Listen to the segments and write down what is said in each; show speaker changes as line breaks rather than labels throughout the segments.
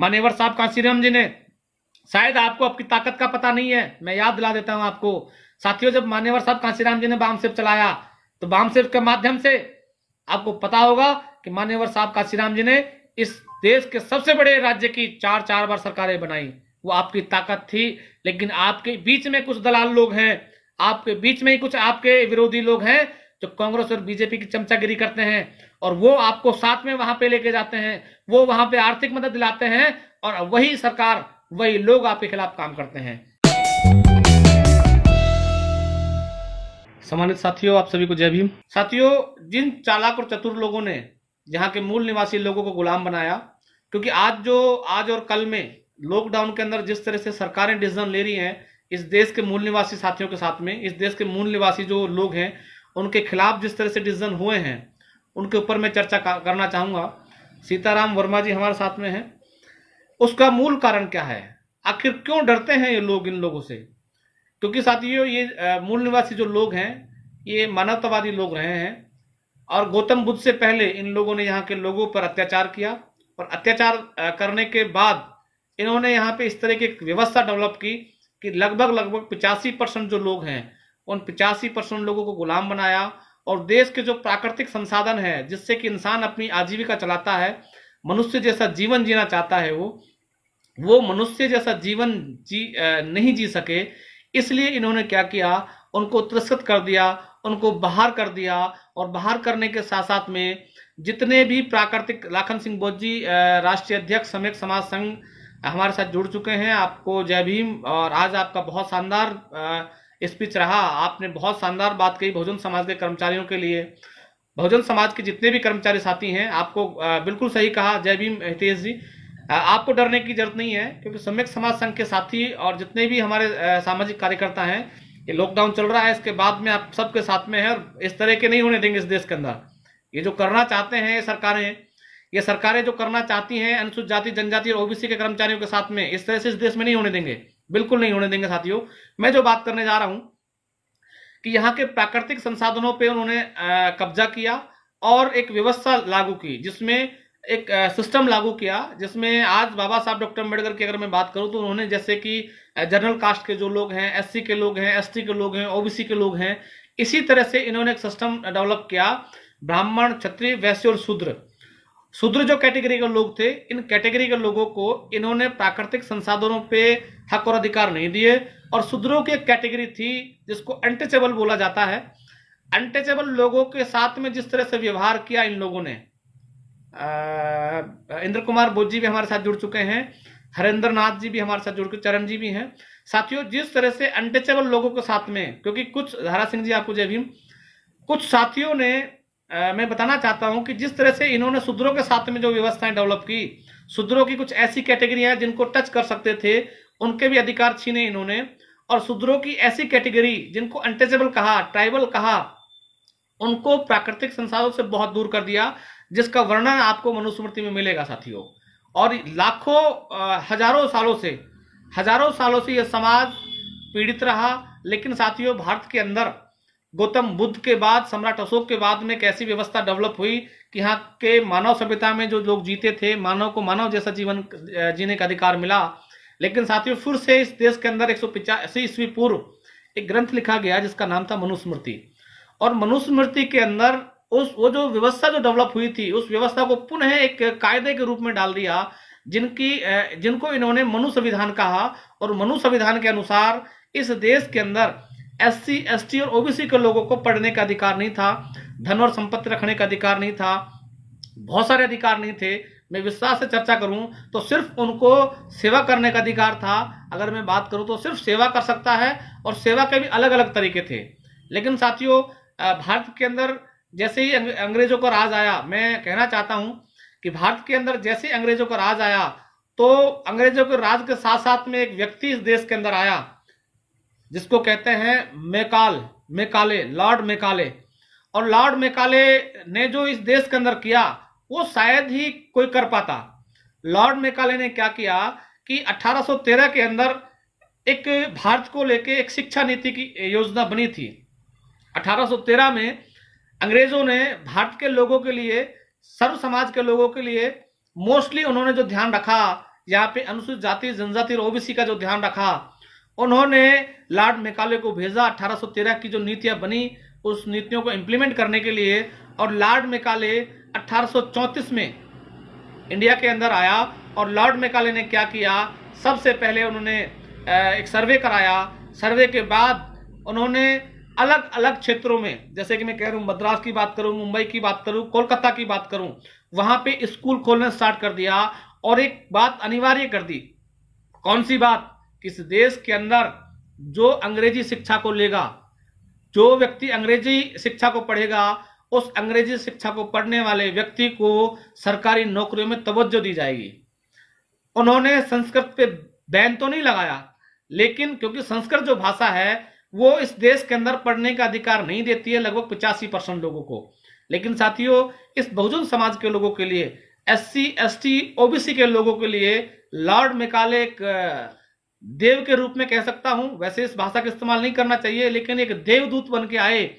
मानेवर साहब कांसीराम जी ने शायद आपको आपकी ताकत का पता नहीं है मैं याद दिला देता हूं आपको साथियों जब मानेवर साहब कांसीराम जी ने बाम सेव चलाया तो बाम सेव के माध्यम से आपको पता होगा कि मानेवर साहब कांसीराम जी ने इस देश के सबसे बड़े राज्य की चार चार बार सरकारें बनाई वो आपकी ताकत थी लेकिन आपके बीच में कुछ दलाल लोग हैं आपके बीच में ही कुछ आपके विरोधी लोग हैं जो कांग्रेस और बीजेपी की चमचागिरी करते हैं और वो आपको साथ में वहां पे लेके जाते हैं वो वहां पे आर्थिक मदद दिलाते हैं और वही सरकार वही लोग आपके खिलाफ काम करते हैं सम्मानित साथियों आप सभी को जय भीम साथियों जिन चालाक और चतुर लोगों ने यहाँ के मूल निवासी लोगों को गुलाम बनाया क्योंकि आज जो आज और कल में लॉकडाउन के अंदर जिस तरह से सरकारें डिसीजन ले रही हैं इस देश के मूल निवासी साथियों के साथ में इस देश के मूल निवासी जो लोग हैं उनके खिलाफ जिस तरह से डिसीजन हुए हैं उनके ऊपर मैं चर्चा करना चाहूँगा सीताराम वर्मा जी हमारे साथ में हैं उसका मूल कारण क्या है आखिर क्यों डरते हैं ये लोग इन लोगों से क्योंकि साथियों ये मूल निवासी जो लोग हैं ये मानवतावादी लोग रहे हैं और गौतम बुद्ध से पहले इन लोगों ने यहाँ के लोगों पर अत्याचार किया और अत्याचार करने के बाद इन्होंने यहाँ पे इस तरह की व्यवस्था डेवलप की कि लगभग लगभग पिचासी परसेंट जो लोग हैं उन पिचासी परसेंट लोगों को गुलाम बनाया और देश के जो प्राकृतिक संसाधन है जिससे कि इंसान अपनी आजीविका चलाता है मनुष्य जैसा जीवन जीना चाहता है वो वो मनुष्य जैसा जीवन जी नहीं जी सके इसलिए इन्होंने क्या किया उनको तिरस्कृत कर दिया उनको बाहर कर दिया और बाहर करने के साथ साथ में जितने भी प्राकृतिक लाखन सिंह बोधजी राष्ट्रीय अध्यक्ष समेक समाज संघ हमारे साथ जुड़ चुके हैं आपको जय भीम और आज आपका बहुत शानदार स्पीच रहा आपने बहुत शानदार बात कही बहुजन समाज के कर्मचारियों के लिए बहुजन समाज के जितने भी कर्मचारी साथी हैं आपको बिल्कुल सही कहा जय भीम हितेश जी आपको डरने की जरूरत नहीं है क्योंकि सम्यक समाज संघ के साथी और जितने भी हमारे सामाजिक कार्यकर्ता हैं ये लॉकडाउन चल रहा है इसके बाद में आप सबके साथ में है और इस तरह के नहीं होने देंगे इस देश के अंदर ये जो करना चाहते हैं ये सरकारें ये सरकारें जो करना चाहती हैं अनुसूचित जाति जनजाति और ओबीसी के कर्मचारियों के साथ में इस तरह से इस देश में नहीं होने देंगे बिल्कुल नहीं होने देंगे साथियों मैं जो बात करने जा रहा हूं कि यहाँ के प्राकृतिक संसाधनों पे उन्होंने कब्जा किया और एक व्यवस्था लागू की जिसमें एक सिस्टम लागू किया जिसमें आज बाबा साहब डॉक्टर अम्बेडकर की अगर मैं बात करूं तो उन्होंने जैसे कि जनरल कास्ट के जो लोग हैं एससी के लोग हैं एसटी के लोग हैं ओबीसी के लोग हैं इसी तरह से इन्होंने एक सिस्टम डेवलप किया ब्राह्मण क्षत्रिय वैश्य और शूद्र शूद्र जो कैटेगरी के लोग थे इन कैटेगरी के लोगों को इन्होंने प्राकृतिक संसाधनों पे हक और अधिकार नहीं दिए और शूद्रों की एक कैटेगरी थी जिसको अनटचेबल बोला जाता है अनटचेबल लोगों के साथ में जिस तरह से व्यवहार किया इन लोगों ने इंद्र कुमार बोझ जी भी हमारे साथ जुड़ चुके हैं हरेंद्र नाथ जी भी हमारे साथ जुड़ चुके चरण जी भी हैं साथियों जिस तरह से अनटचेबल लोगों के साथ में क्योंकि कुछ धारा सिंह जी आपको जय भीम कुछ साथियों ने मैं बताना चाहता हूं कि जिस तरह से इन्होंने शूद्रों के साथ में जो व्यवस्थाएं डेवलप की शूद्रों की कुछ ऐसी कैटेगरियां जिनको टच कर सकते थे उनके भी अधिकार छीने इन्होंने और शूद्रों की ऐसी कैटेगरी जिनको अनटचेबल कहा ट्राइबल कहा उनको प्राकृतिक संसाधनों से बहुत दूर कर दिया जिसका वर्णन आपको मनुस्मृति में मिलेगा साथियों और लाखों हजारों सालों से हजारों सालों से यह समाज पीड़ित रहा लेकिन साथियों भारत के अंदर गौतम बुद्ध के बाद सम्राट अशोक के बाद में कैसी व्यवस्था डेवलप हुई कि यहाँ के मानव सभ्यता में जो लोग जीते थे मानव को मानव जैसा जीवन जीने का अधिकार मिला लेकिन साथियों फिर से इस देश के अंदर एक सौ ईस्वी पूर्व एक ग्रंथ लिखा गया जिसका नाम था मनुस्मृति और मनुस्मृति के अंदर उस वो जो व्यवस्था जो डेवलप हुई थी उस व्यवस्था को पुनः एक कायदे के रूप में डाल दिया जिनकी जिनको इन्होंने मनु संविधान कहा और मनु संविधान के अनुसार इस देश के अंदर एससी एसटी और ओबीसी के लोगों को पढ़ने का अधिकार नहीं था धन और संपत्ति रखने का अधिकार नहीं था बहुत सारे अधिकार नहीं थे मैं विस्तार से चर्चा करूं तो सिर्फ उनको सेवा करने का अधिकार था अगर मैं बात करूं तो सिर्फ सेवा कर सकता है और सेवा के भी अलग अलग तरीके थे लेकिन साथियों भारत के अंदर जैसे ही अंग्रेजों का राज आया मैं कहना चाहता हूं कि भारत के अंदर जैसे ही अंग्रेजों का राज आया तो अंग्रेजों के राज के साथ साथ में एक व्यक्ति इस देश के अंदर आया जिसको कहते हैं मेकाल मेकाले लॉर्ड मेकाले और लॉर्ड मेकाले ने जो इस देश के अंदर किया वो शायद ही कोई कर पाता लॉर्ड मेकाले ने क्या किया कि 1813 के अंदर एक भारत को लेके एक शिक्षा नीति की योजना बनी थी 1813 में अंग्रेजों ने भारत के लोगों के लिए सर्व समाज के लोगों के लिए मोस्टली उन्होंने जो ध्यान रखा यहाँ पे अनुसूचित जाति जनजाति और ओबीसी का जो ध्यान रखा उन्होंने लॉर्ड मेकाले को भेजा 1813 की जो नीतियां बनी उस नीतियों को इम्प्लीमेंट करने के लिए और लॉर्ड मेकाले 1834 में इंडिया के अंदर आया और लॉर्ड मेकाले ने क्या किया सबसे पहले उन्होंने एक सर्वे कराया सर्वे के बाद उन्होंने अलग अलग क्षेत्रों में जैसे कि मैं कह रहा हूँ मद्रास की बात करूँ मुंबई की बात करूँ कोलकाता की बात करूँ वहाँ पे स्कूल खोलना स्टार्ट कर दिया और एक बात अनिवार्य कर दी कौन सी बात किस देश के अंदर जो अंग्रेजी शिक्षा को लेगा जो व्यक्ति अंग्रेजी शिक्षा को पढ़ेगा उस अंग्रेजी शिक्षा को पढ़ने वाले व्यक्ति को सरकारी नौकरियों में तवज्जो दी जाएगी उन्होंने संस्कृत पे बैन तो नहीं लगाया लेकिन क्योंकि संस्कृत जो भाषा है वो इस देश के अंदर पढ़ने का अधिकार नहीं देती है लगभग पिचासी परसेंट लोगों को लेकिन साथियों इस बहुजन समाज के लोगों के लिए S C S T OBC के लोगों के लिए लॉर्ड मेकाले एक देव के रूप में कह सकता हूं वैसे इस भाषा का इस्तेमाल नहीं करना चाहिए लेकिन एक देवदूत बन के आए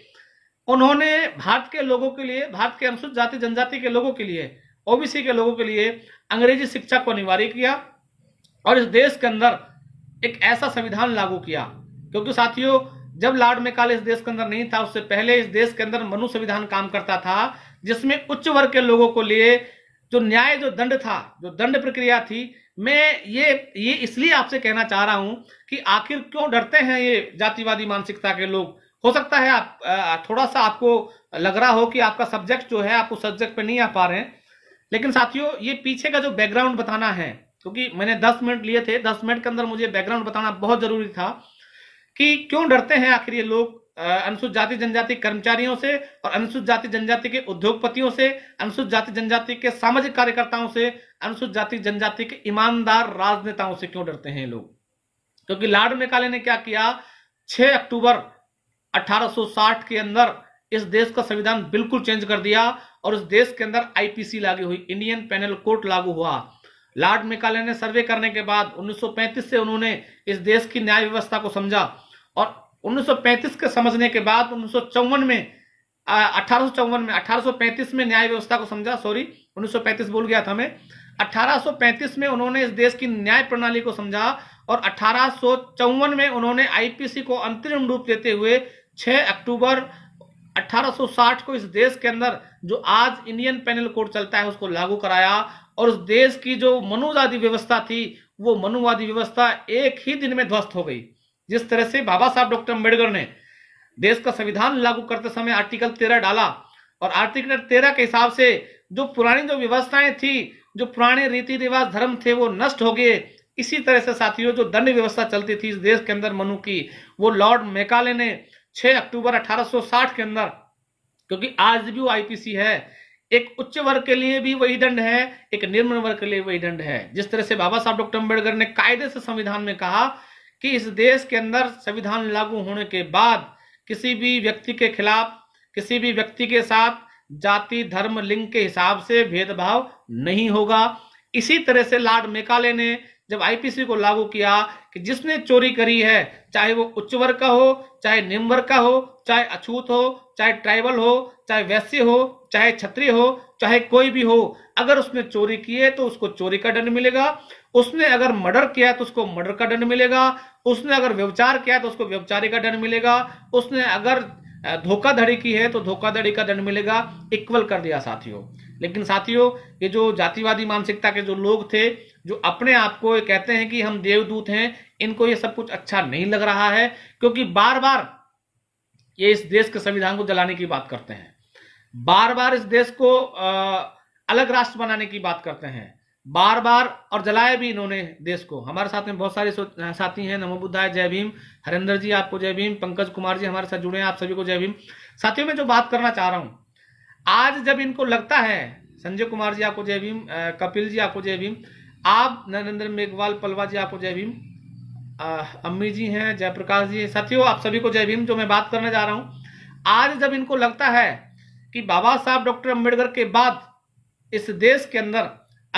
उन्होंने भारत के लोगों के लिए भारत के अनुसूचित जाति जनजाति के लोगों के लिए ओबीसी के लोगों के लिए अंग्रेजी शिक्षा को अनिवार्य किया और इस देश के अंदर एक ऐसा संविधान लागू किया क्योंकि साथियों जब लॉर्ड मेकाल इस देश के अंदर नहीं था उससे पहले इस देश के अंदर मनु संविधान काम करता था जिसमें उच्च वर्ग के लोगों को लिए जो न्याय जो दंड था जो दंड प्रक्रिया थी मैं ये ये इसलिए आपसे कहना चाह रहा हूं कि आखिर क्यों डरते हैं ये जातिवादी मानसिकता के लोग हो सकता है आप थोड़ा सा आपको लग रहा हो कि आपका सब्जेक्ट जो है आप उस सब्जेक्ट पे नहीं आ पा रहे हैं लेकिन साथियों ये पीछे का जो बैकग्राउंड बताना है क्योंकि मैंने दस मिनट लिए थे दस मिनट के अंदर मुझे बैकग्राउंड बताना बहुत जरूरी था कि क्यों डरते हैं आखिर ये लोग अनुसूचित जाति जनजाति कर्मचारियों से और अनुसूचित जाति जनजाति के उद्योगपतियों से अनुसूचित जाति जनजाति के सामाजिक कार्यकर्ताओं से अनुसूचित जाति जनजाति के ईमानदार राजनेताओं से क्यों डरते हैं लोग क्योंकि लाड मेकाले ने क्या किया 6 अक्टूबर 1860 के अंदर इस देश का संविधान बिल्कुल चेंज कर दिया और उस देश के अंदर आईपीसी लागू हुई इंडियन पेनल कोर्ट लागू हुआ लॉर्ड मेकाले ने सर्वे करने के बाद 1935 से उन्होंने इस देश की न्याय व्यवस्था को समझा और 1935 के समझने के बाद उन्नीस में अठारह में अठारह में न्याय व्यवस्था को समझा सॉरी 1935 बोल गया था मैं 1835 में उन्होंने इस देश की न्याय प्रणाली को समझा और अठारह में उन्होंने आईपीसी को अंतरिम रूप देते हुए 6 अक्टूबर 1860 को इस देश के अंदर जो आज इंडियन पैनल कोड चलता है उसको लागू कराया और उस देश की जो मनुवादी व्यवस्था थी वो मनुवादी व्यवस्था एक ही दिन में ध्वस्त हो गई जिस तरह से बाबा साहब डॉक्टर अम्बेडकर ने देश का संविधान लागू करते समय आर्टिकल तेरह डाला और आर्टिकल तेरह के हिसाब से जो पुरानी जो व्यवस्थाएं थी जो पुराने रीति रिवाज धर्म थे वो नष्ट हो गए इसी तरह से साथियों जो दंड व्यवस्था चलती थी इस देश के अंदर मनु की वो लॉर्ड मेकाले ने 6 अक्टूबर 1860 के अंदर क्योंकि आज भी वो आईपीसी है एक उच्च वर्ग के लिए भी वही दंड है एक निर्मल वर्ग के लिए वही दंड है जिस तरह से बाबा साहब डॉक्टर अम्बेडकर ने कायदे से संविधान में कहा कि इस देश के अंदर संविधान लागू होने के बाद किसी भी व्यक्ति के खिलाफ किसी भी व्यक्ति के साथ जाति धर्म लिंग के हिसाब से भेदभाव नहीं होगा इसी तरह से लॉर्ड मेकाले ने जब आईपीसी को लागू किया कि जिसने चोरी करी है चाहे वो उच्च वर्ग का हो चाहे निम्न वर्ग का हो चाहे अछूत हो चाहे ट्राइबल हो चाहे वैश्य हो चाहे छत्री हो चाहे कोई भी हो अगर उसने चोरी की है तो उसको चोरी का दंड मिलेगा उसने अगर मर्डर किया तो उसको मर्डर का दंड मिलेगा उसने अगर व्यवचार किया तो उसको व्यवचारी का दंड मिलेगा उसने अगर धोखाधड़ी की है तो धोखाधड़ी का दंड मिलेगा इक्वल कर दिया साथियों लेकिन साथियों ये जो जातिवादी मानसिकता के जो लोग थे जो अपने आप को ये कहते हैं कि हम देवदूत हैं इनको ये सब कुछ अच्छा नहीं लग रहा है क्योंकि बार बार ये इस देश के संविधान को जलाने की बात करते हैं बार बार इस देश को आ, अलग राष्ट्र बनाने की बात करते हैं बार बार और जलाया भी इन्होंने देश को हमारे साथ में बहुत सारे साथी हैं नमो बुद्धाय जय भीम हरेंद्र जी आपको जय भीम पंकज कुमार जी हमारे साथ जुड़े हैं आप सभी को जय भीम साथियों में जो बात करना चाह रहा हूं आज जब इनको लगता है संजय कुमार जी आपको जय भीम कपिल जी आपको जय भीम आप नरेंद्र मेघवाल पलवा जी आपको जय भीम अम्मी जी हैं जयप्रकाश जी साथियों आप सभी को जय भीम जो मैं बात करने जा रहा हूं आज जब इनको लगता है कि बाबा साहब डॉक्टर अम्बेडकर के बाद इस देश के अंदर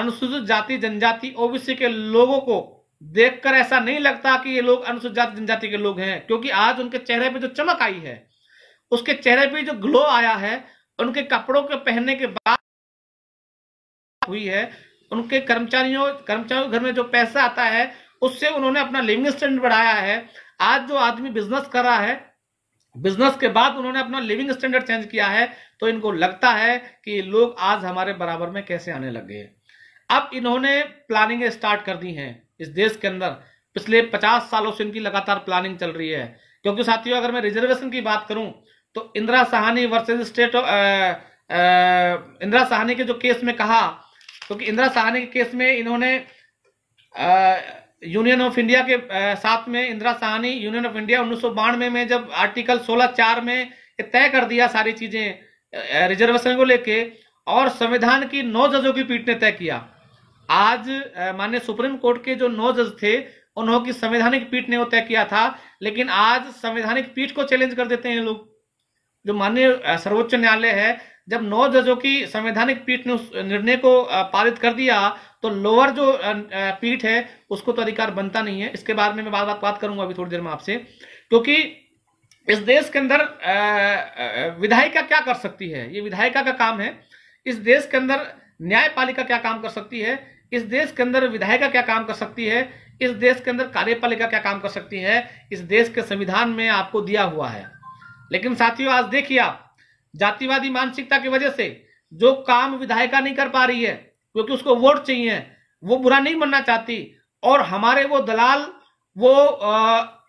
अनुसूचित जाति जनजाति ओबीसी के लोगों को देखकर ऐसा नहीं लगता कि ये लोग अनुसूचित जाति जनजाति के लोग हैं क्योंकि आज उनके चेहरे पे जो चमक आई है उसके चेहरे पे जो ग्लो आया है उनके कपड़ों के पहनने के बाद हुई है उनके कर्मचारियों कर्मचारियों घर में जो पैसा आता है उससे उन्होंने अपना लिविंग स्टैंडर्ड बढ़ाया है आज जो आदमी बिजनेस कर रहा है बिजनेस के बाद उन्होंने अपना लिविंग स्टैंडर्ड चेंज किया है तो इनको लगता है कि लोग आज हमारे बराबर में कैसे आने लग गए अब इन्होंने प्लानिंग स्टार्ट कर दी हैं इस देश के अंदर पिछले पचास सालों से इनकी लगातार प्लानिंग चल रही है क्योंकि साथियों अगर मैं रिजर्वेशन की बात करूं तो इंदिरा साहनी वर्सेज स्टेट इंदिरा साहनी के जो केस में कहा क्योंकि तो इंदिरा साहनी के केस में इन्होंने यूनियन ऑफ इंडिया के आ, साथ में Indira Sawhney union of India उन्नीस में, में जब आर्टिकल सोलह चार में तय कर दिया सारी चीजें रिजर्वेशन को लेके और संविधान की नौ जजों की पीठ ने तय किया आज मान्य सुप्रीम कोर्ट के जो नौ जज थे उन्होंने की संवैधानिक पीठ ने वो तय किया था लेकिन आज संवैधानिक पीठ को चैलेंज कर देते हैं लोग जो माननीय सर्वोच्च न्यायालय है जब नौ जजों की संवैधानिक पीठ ने उस निर्णय को पारित कर दिया तो लोअर जो पीठ है उसको तो अधिकार बनता नहीं है इसके बारे में मैं बात बात, बात करूंगा अभी थोड़ी देर में आपसे क्योंकि इस देश के अंदर विधायिका क्या कर सकती है ये विधायिका का काम है इस देश के अंदर न्यायपालिका क्या काम कर सकती है इस देश के अंदर विधायिका क्या काम कर सकती है इस देश के अंदर कार्यपालिका क्या काम कर सकती है इस देश के संविधान में आपको दिया हुआ है लेकिन साथियों आज देखिए आप जातिवादी मानसिकता की वजह से जो काम विधायिका नहीं कर पा रही है क्योंकि उसको वोट चाहिए वो बुरा नहीं मानना चाहती और हमारे वो दलाल वो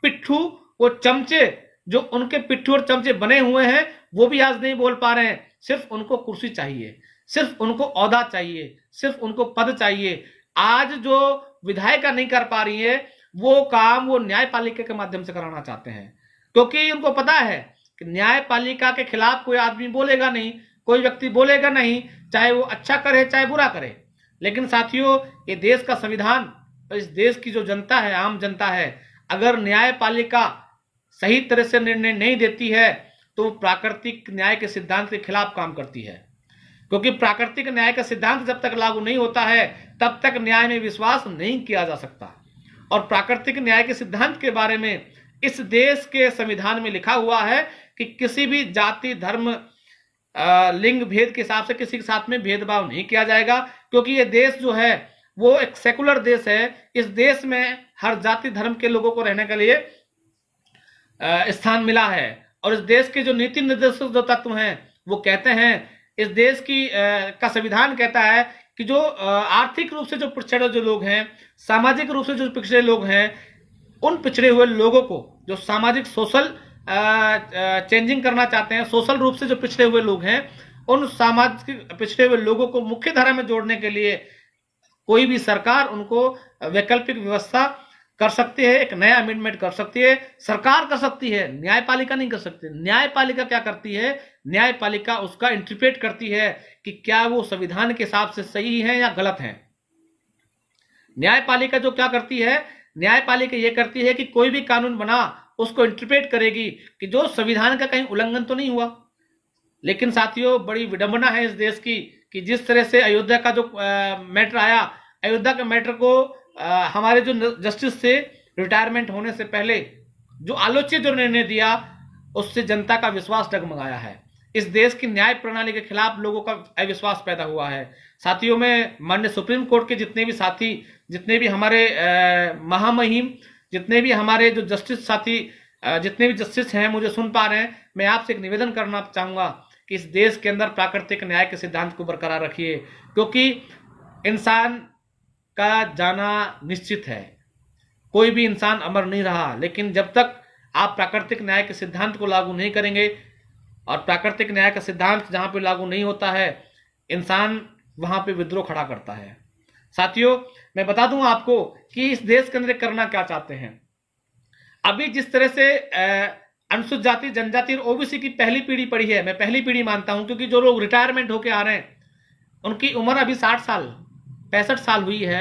पिट्ठू वो चमचे जो उनके पिट्ठू और चमचे बने हुए हैं वो भी आज नहीं बोल पा रहे हैं सिर्फ उनको कुर्सी चाहिए सिर्फ उनको औदा चाहिए सिर्फ उनको पद चाहिए आज जो विधायिका नहीं कर पा रही है वो काम वो न्यायपालिका के माध्यम से कराना चाहते हैं क्योंकि उनको पता है कि न्यायपालिका के खिलाफ कोई आदमी बोलेगा नहीं कोई व्यक्ति बोलेगा नहीं चाहे वो अच्छा करे चाहे बुरा करे लेकिन साथियों ये देश का संविधान इस देश की जो जनता है आम जनता है अगर न्यायपालिका सही तरह से निर्णय नहीं देती है तो प्राकृतिक न्याय के सिद्धांत के खिलाफ काम करती है क्योंकि प्राकृतिक न्याय का सिद्धांत जब तक लागू नहीं होता है तब तक न्याय में विश्वास नहीं किया जा सकता और प्राकृतिक न्याय के सिद्धांत के बारे में इस देश के संविधान में लिखा हुआ है कि किसी भी जाति धर्म लिंग भेद के हिसाब से किसी के साथ में भेदभाव नहीं किया जाएगा क्योंकि ये देश जो है वो एक सेकुलर देश है इस देश में हर जाति धर्म के लोगों को रहने के लिए स्थान मिला है और इस देश के जो नीति निर्देशक जो तत्व हैं वो कहते हैं इस देश की आ, का संविधान कहता है कि जो आर्थिक रूप से जो पिछड़े जो लोग हैं सामाजिक रूप से जो पिछड़े लोग हैं उन पिछड़े हुए लोगों को जो सामाजिक सोशल चेंजिंग करना चाहते हैं सोशल रूप से जो पिछड़े हुए लोग हैं उन सामाजिक पिछड़े हुए लोगों को मुख्य धारा में जोड़ने के लिए कोई भी सरकार उनको वैकल्पिक व्यवस्था कर सकती है एक नया अमेंडमेंट कर सकती है सरकार कर सकती है न्यायपालिका नहीं कर सकती न्यायपालिका क्या करती है न्यायपालिका उसका इंटरप्रेट करती है कि क्या वो संविधान के हिसाब से सही है या गलत है न्यायपालिका जो क्या करती है न्यायपालिका ये करती है कि कोई भी कानून बना उसको इंटरप्रेट करेगी कि जो संविधान का कहीं उल्लंघन तो नहीं हुआ लेकिन साथियों बड़ी विडंबना है इस देश की कि जिस तरह से अयोध्या का जो मैटर आया अयोध्या के मैटर को हमारे जो जस्टिस से रिटायरमेंट होने से पहले जो आलोच्य जो निर्णय दिया उससे जनता का विश्वास डगमगाया है इस देश की न्याय प्रणाली के खिलाफ लोगों का अविश्वास पैदा हुआ है साथियों में मान्य सुप्रीम कोर्ट के जितने भी साथी जितने भी हमारे महामहिम जितने भी हमारे जो जस्टिस साथी जितने भी जस्टिस हैं मुझे सुन पा रहे हैं मैं आपसे एक निवेदन करना चाहूँगा कि इस देश के अंदर प्राकृतिक न्याय के सिद्धांत को बरकरार रखिए क्योंकि इंसान का जाना निश्चित है कोई भी इंसान अमर नहीं रहा लेकिन जब तक आप प्राकृतिक न्याय के सिद्धांत को लागू नहीं करेंगे और प्राकृतिक न्याय का सिद्धांत जहाँ पे लागू नहीं होता है इंसान वहाँ पे विद्रोह खड़ा करता है साथियों मैं बता दूं आपको कि इस देश के अंदर करना क्या चाहते हैं अभी जिस तरह से अनुसूचित जाति जनजाति और ओबीसी की पहली पीढ़ी पड़ी है मैं पहली पीढ़ी मानता हूं क्योंकि जो लोग रिटायरमेंट होकर आ रहे हैं उनकी उम्र अभी साठ साल पैंसठ साल हुई है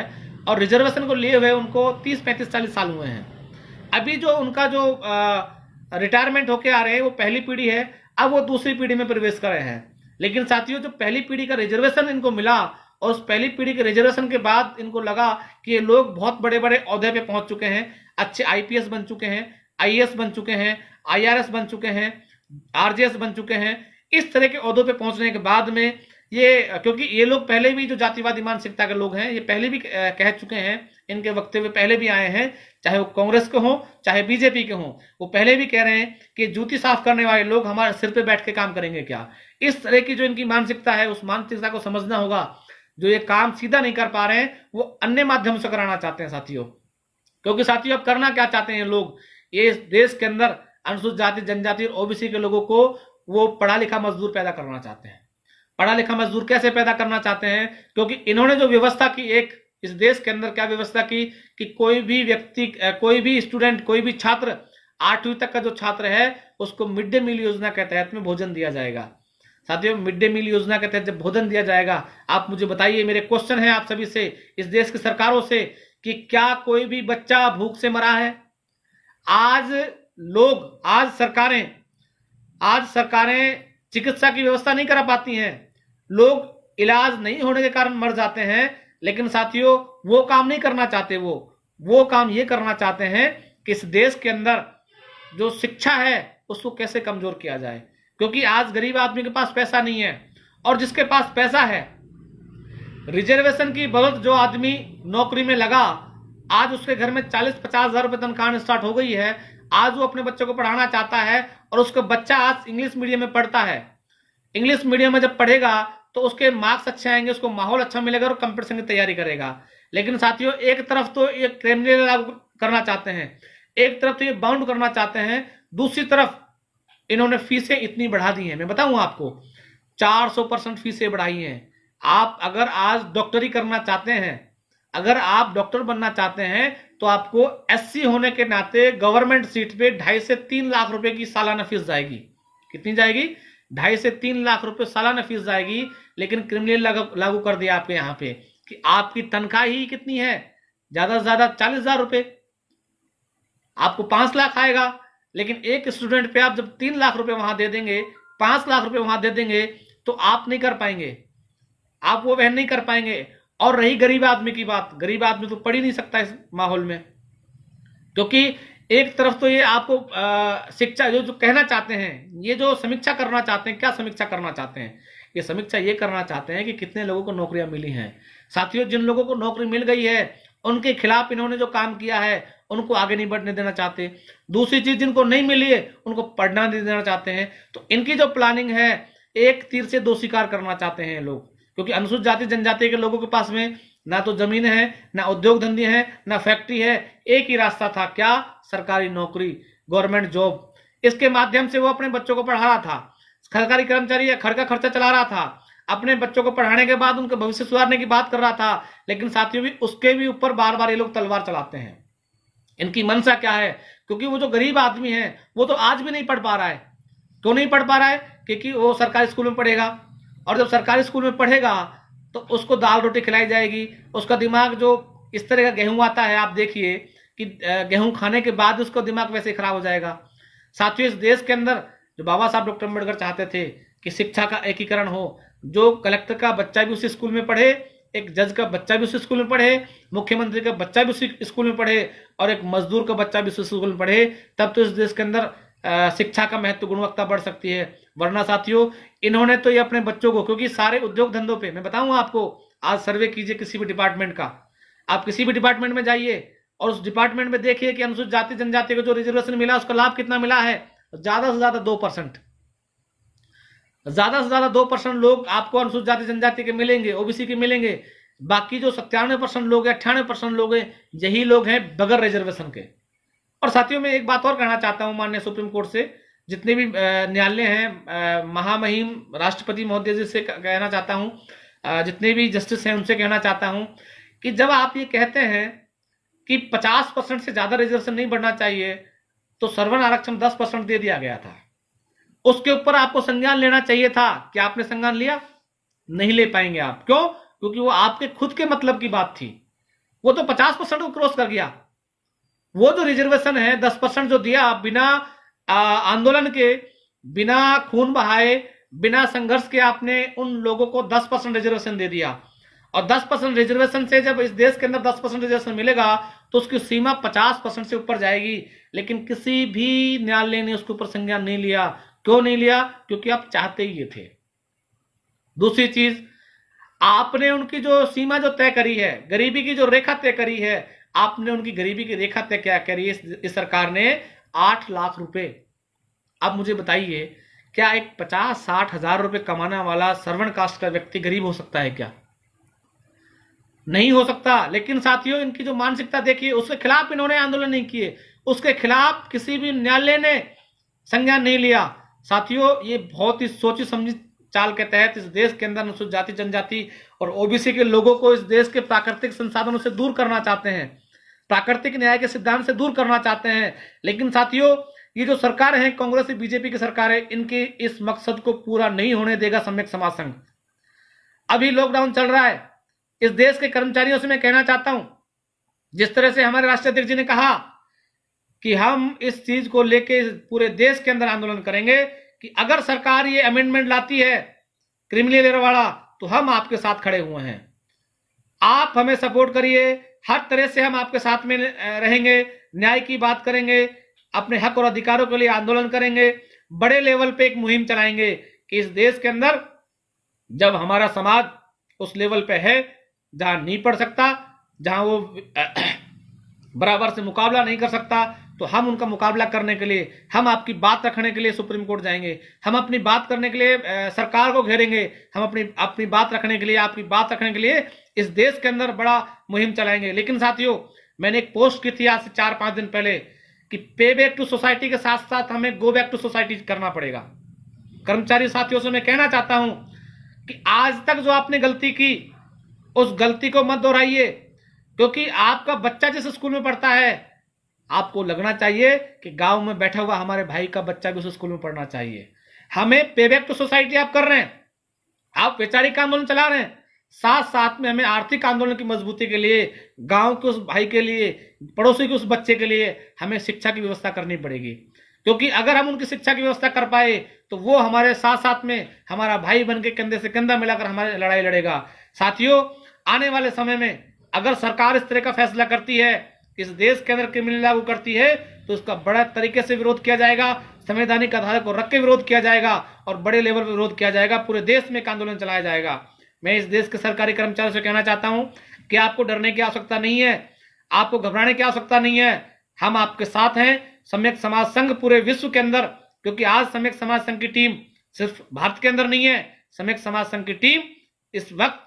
और रिजर्वेशन को लिए हुए उनको तीस पैंतीस चालीस साल हुए हैं अभी जो उनका जो रिटायरमेंट होके आ रहे हैं वो पहली पीढ़ी है अब वो दूसरी पीढ़ी में प्रवेश कर रहे हैं लेकिन साथियों जो पहली पीढ़ी का रिजर्वेशन इनको मिला और उस पहली पीढ़ी के रिजर्वेशन के बाद इनको लगा कि ये लोग बहुत बड़े बड़े अहदे पे पहुंच चुके हैं अच्छे आईपीएस बन चुके हैं आईएएस बन चुके हैं आईआरएस बन चुके हैं आरजेएस बन चुके हैं इस तरह के अहदों पे पहुंचने के बाद में ये क्योंकि ये लोग पहले भी जो जातिवादी मानसिकता के लोग हैं ये पहले भी कह चुके हैं इनके वक्तव्य हुए पहले भी आए हैं चाहे वो कांग्रेस के हों चाहे बीजेपी के हों वो पहले भी कह रहे हैं कि जूती साफ करने वाले लोग हमारे सिर पे बैठ के काम करेंगे क्या इस तरह की जो इनकी मानसिकता है उस मानसिकता को समझना होगा जो ये काम सीधा नहीं कर पा रहे हैं वो अन्य माध्यम से कराना चाहते हैं साथियों क्योंकि साथियों अब करना क्या चाहते हैं लोग ये देश के अंदर अनुसूचित जाति जनजाति और ओबीसी के लोगों को वो पढ़ा लिखा मजदूर पैदा करना चाहते हैं पढ़ा लिखा मजदूर कैसे पैदा करना चाहते हैं क्योंकि इन्होंने जो व्यवस्था की एक इस देश के अंदर क्या व्यवस्था की कि कोई भी व्यक्ति कोई भी स्टूडेंट कोई भी छात्र आठवीं तक का जो छात्र है उसको मिड डे मील योजना के तहत में भोजन दिया जाएगा साथियों मिड डे मील योजना के तहत जब भोजन दिया जाएगा आप मुझे बताइए मेरे क्वेश्चन है आप सभी से इस देश की सरकारों से कि क्या कोई भी बच्चा भूख से मरा है आज लोग आज सरकारें आज सरकारें चिकित्सा की व्यवस्था नहीं करा पाती हैं लोग इलाज नहीं होने के कारण मर जाते हैं लेकिन साथियों वो काम नहीं करना चाहते वो वो काम ये करना चाहते हैं कि इस देश के अंदर जो शिक्षा है उसको कैसे कमजोर किया जाए क्योंकि आज गरीब आदमी के पास पैसा नहीं है और जिसके पास पैसा है रिजर्वेशन की बदौलत जो आदमी नौकरी में लगा आज उसके घर में चालीस पचास हजार रुपये तनख्वाह स्टार्ट हो गई है आज वो अपने बच्चों को पढ़ाना चाहता है और उसका बच्चा आज इंग्लिश मीडियम में पढ़ता है इंग्लिश मीडियम में जब पढ़ेगा तो उसके मार्क्स अच्छे आएंगे उसको माहौल अच्छा मिलेगा और कंपटीशन की तैयारी करेगा लेकिन साथियों एक तरफ तो ये क्रिमिनल लागू करना चाहते हैं एक तरफ तो ये बाउंड करना चाहते हैं दूसरी तरफ इन्होंने फीसें इतनी बढ़ा दी हैं मैं बताऊँ आपको 400 परसेंट फीसें बढ़ाई हैं आप अगर आज डॉक्टरी करना चाहते हैं अगर आप डॉक्टर बनना चाहते हैं तो आपको एससी होने के नाते गवर्नमेंट सीट पे ढाई से तीन लाख रुपए की सालाना फीस जाएगी कितनी जाएगी ढाई से तीन लाख रुपए सालाना फीस जाएगी लेकिन क्रिमिनल लागू कर दिया आपके यहां पे कि आपकी तनख्वाह ही कितनी है ज्यादा से ज्यादा चालीस हजार रुपए आपको पांच लाख आएगा लेकिन एक स्टूडेंट पे आप जब तीन लाख रुपए वहां दे देंगे पांच लाख रुपए वहां दे देंगे तो आप नहीं कर पाएंगे आप वो वह नहीं कर पाएंगे और रही गरीब आदमी की बात गरीब आदमी तो पढ़ ही नहीं सकता इस माहौल में क्योंकि एक तरफ तो ये आपको शिक्षा जो जो कहना चाहते हैं ये जो समीक्षा करना चाहते हैं क्या समीक्षा करना चाहते हैं ये समीक्षा ये करना चाहते हैं कि कितने लोगों को नौकरियां मिली हैं साथियों जिन लोगों को नौकरी मिल गई है उनके खिलाफ इन्होंने जो काम किया है उनको आगे नहीं बढ़ने देना चाहते दूसरी चीज जिनको नहीं मिली है उनको पढ़ना नहीं देना चाहते हैं तो इनकी जो प्लानिंग है एक तीर से दो शिकार करना चाहते हैं लोग क्योंकि अनुसूचित जाति जनजाति के लोगों के पास में ना तो जमीन है ना उद्योग धंधे है ना फैक्ट्री है एक ही रास्ता था क्या सरकारी नौकरी गवर्नमेंट जॉब इसके माध्यम से वो अपने बच्चों को पढ़ा रहा था सरकारी कर्मचारी या घर का खर्चा चला रहा था अपने बच्चों को पढ़ाने के बाद उनके भविष्य सुधारने की बात कर रहा था लेकिन साथियों भी उसके भी ऊपर बार बार ये लोग तलवार चलाते हैं इनकी मनसा क्या है क्योंकि वो जो गरीब आदमी है वो तो आज भी नहीं पढ़ पा रहा है क्यों नहीं पढ़ पा रहा है क्योंकि वो सरकारी स्कूल में पढ़ेगा और जब सरकारी स्कूल में पढ़ेगा तो उसको दाल रोटी खिलाई जाएगी उसका दिमाग जो इस तरह का गेहूं आता है आप देखिए कि गेहूं खाने के बाद उसका दिमाग वैसे खराब हो जाएगा साथियों इस देश के अंदर जो बाबा साहब डॉक्टर अम्बेडकर चाहते थे कि शिक्षा का एकीकरण हो जो कलेक्टर का बच्चा भी उसी स्कूल में पढ़े एक जज का बच्चा भी उसी स्कूल में पढ़े मुख्यमंत्री का बच्चा भी उसी स्कूल में पढ़े और एक मजदूर का बच्चा भी उसी स्कूल में पढ़े तब तो इस देश के अंदर शिक्षा का महत्व गुणवत्ता बढ़ सकती है वरना साथियों इन्होंने तो ये अपने बच्चों को क्योंकि सारे उद्योग धंधों पे मैं बताऊंगा आपको आज सर्वे कीजिए किसी भी डिपार्टमेंट का आप किसी भी डिपार्टमेंट में जाइए और उस डिपार्टमेंट में देखिए कि अनुसूचित जाति जनजाति को जो रिजर्वेशन मिला उसका लाभ कितना मिला है ज्यादा से ज्यादा दो परसेंट ज्यादा से ज्यादा दो परसेंट लोग आपको अनुसूचित जाति जनजाति के मिलेंगे ओबीसी के मिलेंगे बाकी जो सत्तानवे परसेंट लोग हैं अट्ठानवे परसेंट लोग हैं यही लोग हैं बगैर रिजर्वेशन के और साथियों में एक बात और कहना चाहता हूं माननीय सुप्रीम कोर्ट से जितने भी न्यायालय हैं महामहिम राष्ट्रपति महोदय जी से कहना चाहता हूँ जितने भी जस्टिस हैं उनसे कहना चाहता हूँ कि जब आप ये कहते हैं कि 50 परसेंट से ज़्यादा रिजर्वेशन नहीं बढ़ना चाहिए तो सर्वन आरक्षण 10 परसेंट दे दिया गया था उसके ऊपर आपको संज्ञान लेना चाहिए था कि आपने संज्ञान लिया नहीं ले पाएंगे आप क्यों क्योंकि वो आपके खुद के मतलब की बात थी वो तो पचास परसेंट को क्रॉस कर गया वो जो रिजर्वेशन है दस परसेंट जो दिया आप बिना आंदोलन के बिना खून बहाए बिना संघर्ष के आपने उन लोगों को 10 परसेंट रिजर्वेशन दे दिया और 10 परसेंट रिजर्वेशन से जब इस देश के अंदर 10 परसेंट रिजर्वेशन मिलेगा तो उसकी सीमा 50 परसेंट से ऊपर जाएगी लेकिन किसी भी न्यायालय ने उसके ऊपर संज्ञान नहीं लिया क्यों नहीं लिया क्योंकि आप चाहते ही ये थे दूसरी चीज आपने उनकी जो सीमा जो तय करी है गरीबी की जो रेखा तय करी है आपने उनकी गरीबी की रेखा तय क्या करी इस, इस सरकार ने आठ लाख रुपए अब मुझे बताइए क्या एक पचास साठ हजार रुपए कमाने वाला सर्वण कास्ट का व्यक्ति गरीब हो सकता है क्या नहीं हो सकता लेकिन साथियों इनकी जो मानसिकता देखिए उसके खिलाफ इन्होंने आंदोलन नहीं किए उसके खिलाफ किसी भी न्यायालय ने संज्ञान नहीं लिया साथियों ये बहुत ही सोची समझी चाल के तहत इस देश के अंदर अनुसूचित जाति जनजाति और ओबीसी के लोगों को इस देश के प्राकृतिक संसाधनों से दूर करना चाहते हैं प्राकृतिक न्याय के सिद्धांत से दूर करना चाहते हैं लेकिन साथियों ये जो सरकार है कांग्रेस बीजेपी की सरकार है इनके इस मकसद को पूरा नहीं होने देगा सम्यक समाज संघ अभी लॉकडाउन चल रहा है इस देश के कर्मचारियों से मैं कहना चाहता हूं जिस तरह से हमारे राष्ट्रीय अध्यक्ष जी ने कहा कि हम इस चीज को लेके पूरे देश के अंदर आंदोलन करेंगे कि अगर सरकार ये अमेंडमेंट लाती है क्रिमिनल वाला तो हम आपके साथ खड़े हुए हैं आप हमें सपोर्ट करिए हर तरह से हम आपके साथ में रहेंगे न्याय की बात करेंगे अपने हक और अधिकारों के लिए आंदोलन करेंगे बड़े लेवल पे एक मुहिम चलाएंगे कि इस देश के अंदर जब हमारा समाज उस लेवल पे है जहां नहीं पढ़ सकता जहां वो बराबर से मुकाबला नहीं कर सकता तो हम उनका मुकाबला करने के लिए हम आपकी बात रखने के लिए सुप्रीम कोर्ट जाएंगे हम अपनी बात करने के लिए सरकार को घेरेंगे हम अपनी अपनी बात रखने के लिए आपकी बात रखने के लिए इस देश के अंदर बड़ा मुहिम चलाएंगे लेकिन साथियों मैंने एक पोस्ट की थी आज से चार पांच दिन पहले कि पे बैक टू सोसाइटी के साथ साथ हमें गो बैक टू सोसाइटी करना पड़ेगा कर्मचारी साथियों से मैं कहना चाहता हूं कि आज तक जो आपने गलती की उस गलती को मत दोहराइए क्योंकि आपका बच्चा जिस स्कूल में पढ़ता है आपको लगना चाहिए कि गांव में बैठा हुआ हमारे भाई का बच्चा भी उस स्कूल में पढ़ना चाहिए हमें पे बैक टू सोसाइटी आप कर रहे हैं आप वैचारिक आंदोलन चला रहे हैं साथ साथ में हमें आर्थिक आंदोलन की मजबूती के लिए गांव के उस भाई के लिए पड़ोसी के उस बच्चे के लिए हमें शिक्षा की व्यवस्था करनी पड़ेगी क्योंकि अगर हम उनकी शिक्षा की व्यवस्था कर पाए तो वो हमारे साथ साथ में हमारा भाई बन के कंधे से कंधा मिलाकर हमारे लड़ाई लड़ेगा साथियों आने वाले समय में अगर सरकार इस तरह का फैसला करती है इस देश के अंदर क्रिमिनल लागू करती है तो उसका बड़ा तरीके से विरोध किया जाएगा संवैधानिक आधार को रख के विरोध किया जाएगा और बड़े लेवल पर विरोध किया जाएगा पूरे देश में एक आंदोलन चलाया जाएगा मैं इस देश के सरकारी कर्मचारियों से कहना चाहता हूं कि आपको डरने की आवश्यकता नहीं है आपको घबराने की आवश्यकता नहीं है हम आपके साथ हैं सम्यक समाज संघ पूरे विश्व के अंदर क्योंकि आज सम्यक समाज संघ की टीम सिर्फ भारत के अंदर नहीं है सम्यक समाज संघ की टीम इस वक्त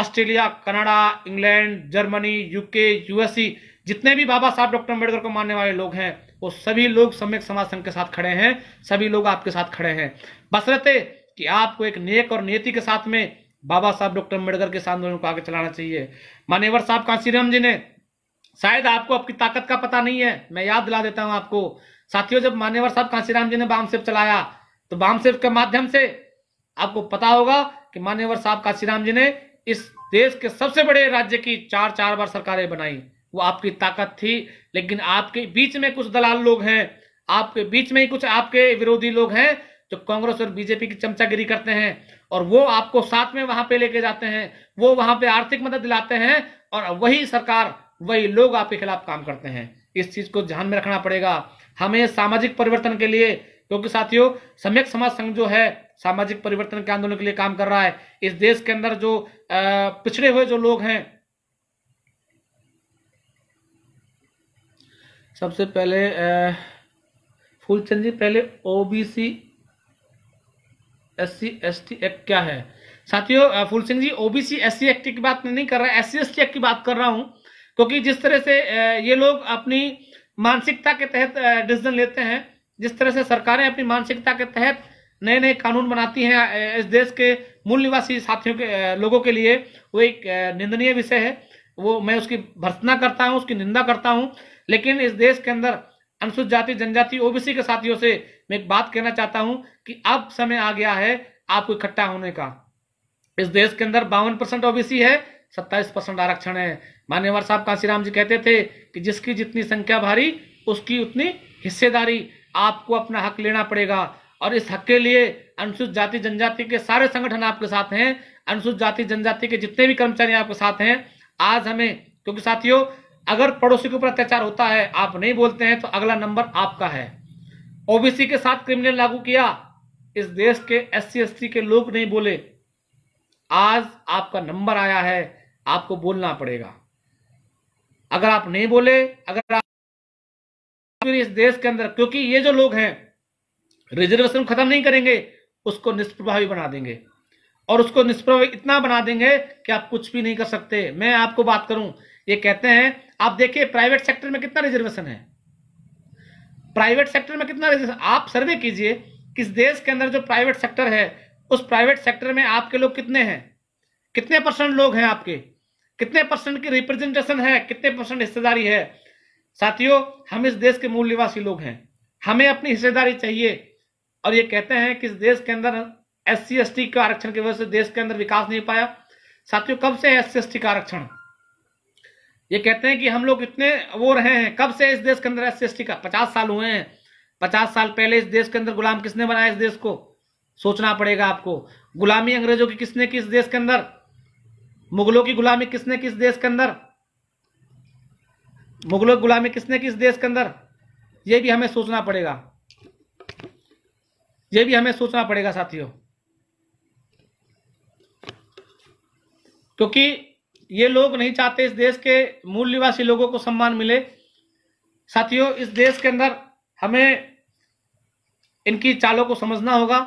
Australia Canada England Germany UK USA जितने भी बाबा साहब डॉक्टर अम्बेडकर को मानने वाले लोग हैं वो सभी लोग सम्यक समाज संघ के साथ खड़े हैं सभी लोग आपके साथ खड़े हैं बस रहते कि आपको एक नेक और नियति के साथ में बाबा साहब डॉक्टर अम्बेडकर के आंदोलन को आगे चलाना चाहिए मान्यवर साहब कांसीराम जी ने शायद आपको आपकी ताकत का पता नहीं है मैं याद दिला देता हूं आपको साथियों जब मान्यवर साहब कांसीराम जी ने बाम सेफ चलाया तो बाम सेफ के माध्यम से आपको पता होगा कि मान्यवर साहब कांसीराम जी ने इस देश के सबसे बड़े राज्य की चार चार बार सरकारें बनाई वो आपकी ताकत थी लेकिन आपके बीच में कुछ दलाल लोग हैं आपके बीच में ही कुछ आपके विरोधी लोग हैं जो कांग्रेस और बीजेपी की चमचागिरी करते हैं और वो आपको साथ में वहां पे लेके जाते हैं वो वहां पे आर्थिक मदद दिलाते हैं और वही सरकार वही लोग आपके खिलाफ काम करते हैं इस चीज को ध्यान में रखना पड़ेगा हमें सामाजिक परिवर्तन के लिए क्योंकि साथियों सम्यक समाज संघ जो है सामाजिक परिवर्तन के आंदोलन के लिए काम कर रहा है इस देश के अंदर जो पिछड़े हुए जो लोग हैं सबसे पहले फूलचंद जी पहले OBC S C S T act क्या है साथियों Phool Singh ji OBC S C act की बात नहीं कर रहा S C S T act की बात कर रहा हूँ क्योंकि जिस तरह से ये लोग अपनी मानसिकता के तहत डिसीजन लेते हैं जिस तरह से सरकारें अपनी मानसिकता के तहत नए नए कानून बनाती हैं इस देश के मूल निवासी साथियों के लोगों के लिए वो एक निंदनीय विषय है वो मैं उसकी भर्सना करता हूँ उसकी निंदा करता हूँ लेकिन इस देश के अंदर अनुसूचित जाति जनजाति ओबीसी के साथियों से मैं एक बात कहना चाहता हूं कि अब समय आ गया है आपको इकट्ठा होने का इस देश के अंदर बावन परसेंट ओबीसी है सत्ताईस परसेंट आरक्षण है मान्यवर साहब कांसीराम जी कहते थे कि जिसकी जितनी संख्या भारी उसकी उतनी हिस्सेदारी आपको अपना हक लेना पड़ेगा और इस हक के लिए अनुसूचित जाति जनजाति के सारे संगठन आपके साथ हैं अनुसूचित जाति जनजाति के जितने भी कर्मचारी आपके साथ हैं आज हमें क्योंकि साथियों अगर पड़ोसी के ऊपर अत्याचार होता है आप नहीं बोलते हैं तो अगला नंबर आपका है ओबीसी के साथ क्रिमिनल लागू किया इस देश के एस सी के लोग नहीं बोले आज आपका नंबर आया है आपको बोलना पड़ेगा अगर आप नहीं बोले अगर आप इस देश के अंदर क्योंकि ये जो लोग हैं रिजर्वेशन खत्म नहीं करेंगे उसको निष्प्रभावी बना देंगे और उसको निष्प्रभावी इतना बना देंगे कि आप कुछ भी नहीं कर सकते मैं आपको बात करूं ये कहते हैं आप देखिए प्राइवेट सेक्टर में कितना रिजर्वेशन है प्राइवेट सेक्टर में कितना रिजर्वेशन आप सर्वे कीजिए किस देश के अंदर जो प्राइवेट सेक्टर है उस प्राइवेट सेक्टर में आपके लोग कितने हैं कितने परसेंट लोग हैं आपके कितने परसेंट की रिप्रेजेंटेशन है कितने परसेंट हिस्सेदारी है साथियों हम इस देश के मूल निवासी लोग हैं हमें अपनी हिस्सेदारी चाहिए और ये कहते हैं कि इस देश के अंदर एस सी का आरक्षण की वजह से देश के अंदर विकास नहीं पाया साथियों कब से है एस सी का आरक्षण ये कहते हैं कि हम लोग इतने वो रहे हैं कब से इस देश के अंदर एस सी का पचास साल हुए हैं पचास साल पहले इस देश के अंदर गुलाम किसने बनाया इस देश को सोचना पड़ेगा आपको गुलामी अंग्रेजों की किसने किस देश के अंदर मुगलों की गुलामी किसने किस देश के अंदर मुगलों की गुलामी किसने किस देश के अंदर यह भी हमें सोचना पड़ेगा यह भी हमें सोचना पड़ेगा साथियों क्योंकि ये लोग नहीं चाहते इस देश के मूल निवासी लोगों को सम्मान मिले साथियों इस देश के अंदर हमें इनकी चालों को समझना होगा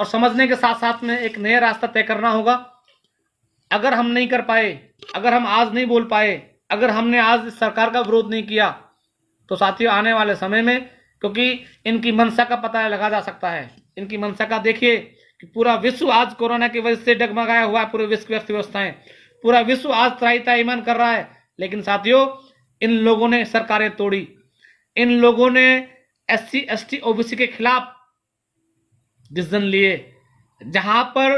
और समझने के साथ साथ में एक नया रास्ता तय करना होगा अगर हम नहीं कर पाए अगर हम आज नहीं बोल पाए अगर हमने आज इस सरकार का विरोध नहीं किया तो साथियों आने वाले समय में क्योंकि इनकी मनसा का पता लगा जा सकता है इनकी मनसा का देखिए कि पूरा विश्व आज कोरोना की वजह से डगमगाया हुआ है पूरे विश्व की अर्थव्यवस्थाएं पूरा विश्व आज त्राही ईमान कर रहा है लेकिन साथियों इन लोगों ने सरकारें तोड़ी इन लोगों ने S C S T OBC के खिलाफ डिसीजन लिए जहां पर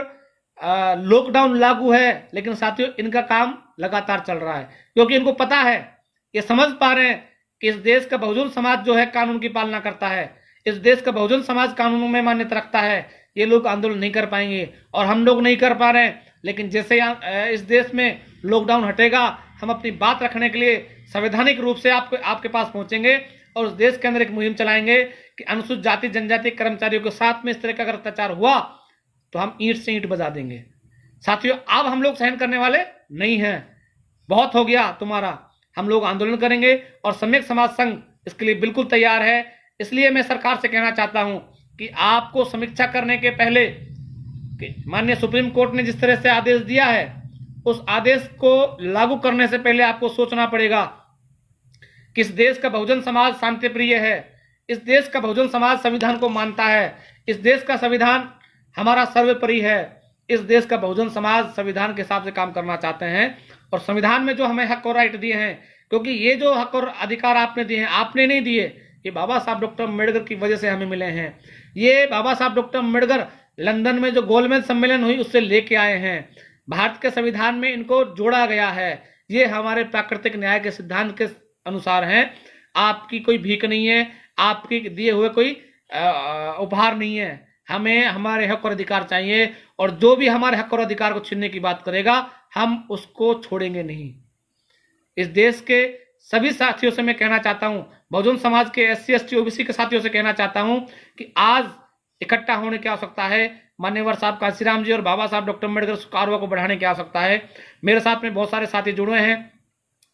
लॉकडाउन लागू है लेकिन साथियों इनका काम लगातार चल रहा है क्योंकि इनको पता है ये समझ पा रहे हैं कि इस देश का बहुजन समाज जो है कानून की पालना करता है इस देश का बहुजन समाज कानूनों में मान्यता रखता है ये लोग आंदोलन नहीं कर पाएंगे और हम लोग नहीं कर पा रहे हैं लेकिन जैसे यहाँ इस देश में लॉकडाउन हटेगा हम अपनी बात रखने के लिए संवैधानिक रूप से आपको आपके पास पहुँचेंगे और उस देश के अंदर एक मुहिम चलाएंगे कि अनुसूचित जाति जनजाति कर्मचारियों के साथ में इस तरह का अगर अत्याचार हुआ तो हम ईंट से ईंट बजा देंगे साथियों अब हम लोग सहन करने वाले नहीं हैं बहुत हो गया तुम्हारा हम लोग आंदोलन करेंगे और सम्यक समाज संघ इसके लिए बिल्कुल तैयार है इसलिए मैं सरकार से कहना चाहता हूं कि आपको समीक्षा करने के पहले मान्य सुप्रीम कोर्ट ने जिस तरह से आदेश दिया है उस आदेश को लागू करने से पहले आपको सोचना पड़ेगा किस देश का बहुजन समाज शांति प्रिय है इस देश का बहुजन समाज संविधान को मानता है इस देश का संविधान हमारा सर्वोपरि है इस देश का बहुजन समाज संविधान के हिसाब से काम करना चाहते हैं और संविधान में जो हमें हक और राइट दिए हैं क्योंकि ये जो हक और अधिकार आपने दिए हैं आपने नहीं दिए ये बाबा साहब डॉक्टर अम्बेडकर की वजह से हमें मिले हैं ये बाबा साहब डॉक्टर अम्बेडकर लंदन में जो गोलमेज सम्मेलन हुई उससे लेके आए हैं भारत के संविधान में इनको जोड़ा गया है ये हमारे प्राकृतिक न्याय के सिद्धांत के अनुसार हैं आपकी कोई भीख नहीं है आपके दिए हुए कोई उपहार नहीं है हमें हमारे हक और अधिकार चाहिए और जो भी हमारे हक और अधिकार को छीनने की बात करेगा हम उसको छोड़ेंगे नहीं इस देश के सभी साथियों से मैं कहना चाहता हूं बहुजन समाज के S C S T OBC के साथियों से कहना चाहता हूं कि आज इकट्ठा होने की आवश्यकता है मान्यवर साहब काशीराम जी और बाबा साहब डॉक्टर अम्बेडकर कारवा को बढ़ाने की आवश्यकता है मेरे साथ में बहुत सारे साथी जुड़े हैं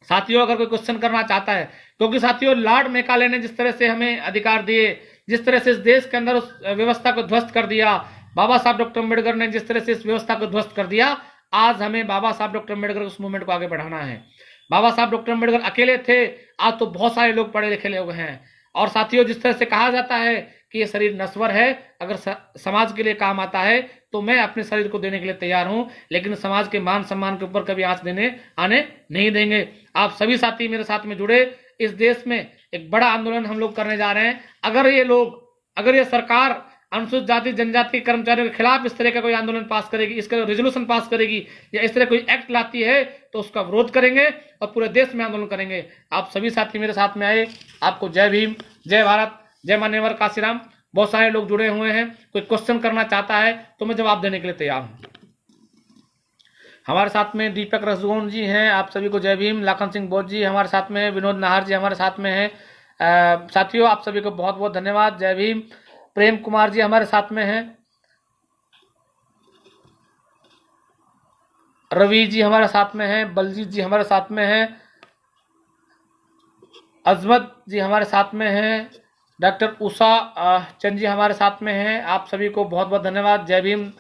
साथियों अगर कोई क्वेश्चन करना चाहता है क्योंकि साथियों लॉर्ड मेकाले ने जिस तरह से हमें अधिकार दिए जिस तरह से इस देश के अंदर उस व्यवस्था को ध्वस्त कर दिया बाबा साहब डॉक्टर अम्बेडकर ने जिस तरह से इस व्यवस्था को ध्वस्त कर दिया आज हमें बाबा साहब डॉक्टर अम्बेडकर उस मूवमेंट को आगे बढ़ाना है बाबा साहब डॉक्टर अम्बेडकर अकेले थे आज तो बहुत सारे लोग पढ़े लिखे लोग हैं और साथियों जिस तरह से कहा जाता है कि ये शरीर नश्वर है अगर समाज के लिए काम आता है तो मैं अपने शरीर को देने के लिए तैयार हूं लेकिन समाज के मान सम्मान के ऊपर कभी आंच देने आने नहीं देंगे आप सभी साथी मेरे साथ में जुड़े इस देश में एक बड़ा आंदोलन हम लोग करने जा रहे हैं अगर ये लोग अगर ये सरकार अनुसूचित जाति जनजाति कर्मचारियों के खिलाफ इस तरह का कोई आंदोलन पास करेगी इसका रेजोल्यूशन पास करेगी या इस तरह कोई एक्ट लाती है तो उसका विरोध करेंगे और पूरे देश में आंदोलन करेंगे आप सभी साथी मेरे साथ में आए आपको जय भीम जय भारत जय मान्यवर काशीराम बहुत सारे लोग जुड़े हुए हैं कोई क्वेश्चन करना चाहता है तो मैं जवाब देने के लिए तैयार हूँ हमारे साथ में दीपक रसगोन जी हैं आप सभी को जय भीम लाखन सिंह बोध जी हमारे साथ में विनोद नाहर जी हमारे साथ में हैं साथियों आप सभी को बहुत बहुत धन्यवाद जय भीम प्रेम कुमार जी हमारे साथ में हैं रवि जी हमारे साथ में हैं बलजीत जी हमारे साथ में हैं अजमत जी हमारे साथ में हैं डॉक्टर उषा चंद जी हमारे साथ में हैं आप सभी को बहुत बहुत धन्यवाद जय भीम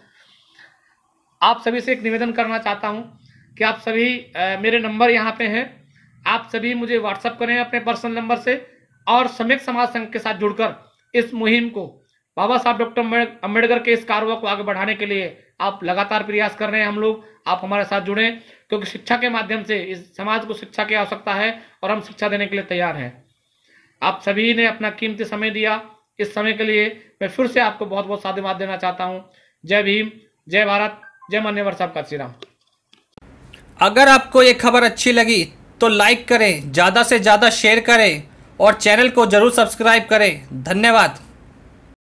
आप सभी से एक निवेदन करना चाहता हूँ कि आप सभी आ, मेरे नंबर यहाँ पे हैं आप सभी मुझे व्हाट्सअप करें अपने पर्सनल नंबर से और समेक समाज संघ के साथ जुड़कर इस मुहिम को बाबा साहब डॉक्टर अम्बेडकर के इस कारवा को आगे बढ़ाने के लिए आप लगातार प्रयास कर रहे हैं हम लोग आप हमारे साथ जुड़ें क्योंकि शिक्षा के माध्यम से इस समाज को शिक्षा की आवश्यकता है और हम शिक्षा देने के लिए तैयार हैं आप सभी ने अपना कीमती समय दिया इस समय के लिए मैं फिर से आपको बहुत बहुत साधुवाद देना चाहता हूँ जय भीम जय भारत जय मान्यवर साहब का श्री राम अगर आपको ये खबर अच्छी लगी तो लाइक करें ज़्यादा से ज़्यादा शेयर करें और चैनल को ज़रूर सब्सक्राइब करें धन्यवाद